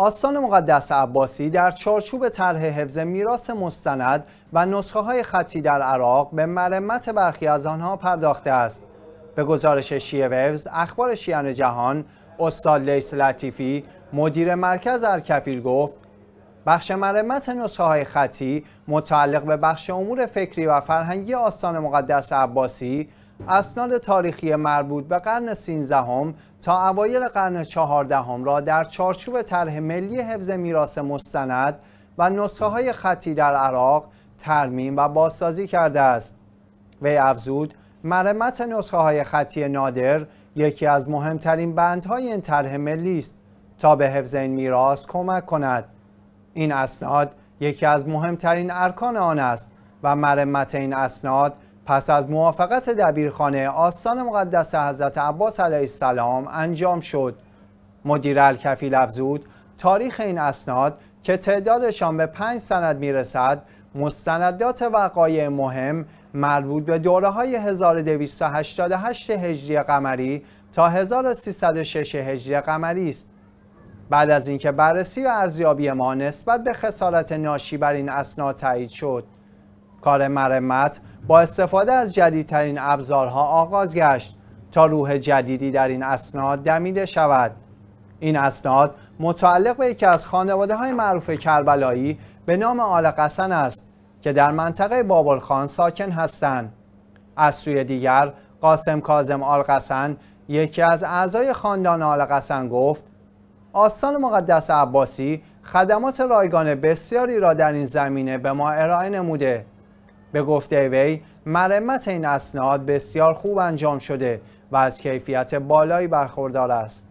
آستان مقدس عباسی در چارچوب طرح حفظ میراث مستند و نسخه های خطی در عراق به مرمت برخی از آنها پرداخته است. به گزارش شیعه ویوز اخبار شیعان جهان استاد لیس لطیفی مدیر مرکز الکفیر گفت بخش مرمت نسخه های خطی متعلق به بخش امور فکری و فرهنگی آستان مقدس عباسی اسناد تاریخی مربوط به قرن سینزدهم تا اوایل قرن چهاردهم را در چارچوب طرح ملی حفظ میراث مستند و نسخه های خطی در عراق ترمیم و بازسازی کرده است وی افزود مرمت نسخه های خطی نادر یکی از مهمترین بندهای این طرح ملی است تا به حفظ این میراث کمک کند این اسناد یکی از مهمترین ارکان آن است و مرمت این اسناد پس از موافقت دبیرخانه آستان مقدس حضرت عباس علیه السلام انجام شد مدیر الکفیل افزود تاریخ این اسناد که تعدادشان به پنج سند میرسد مستندات وقایع مهم مربوط به دوره های 1288 هجری قمری تا 1306 هجری قمری است بعد از اینکه بررسی و ارزیابی ما نسبت به خسارت ناشی بر این اسناد تایید شد کار مرمت با استفاده از جدیدترین ابزارها آغاز گشت تا روح جدیدی در این اسناد دمیده شود این اسناد متعلق به یکی از خانواده های معروف کربلایی به نام آل قسن است که در منطقه بابلخان ساکن هستند از سوی دیگر قاسم کازم آل قسن یکی از اعضای خاندان آل قسن گفت آستان مقدس عباسی خدمات رایگان بسیاری را در این زمینه به ما ارائه نموده به گفته وی مرمت این اسناد بسیار خوب انجام شده و از کیفیت بالایی برخوردار است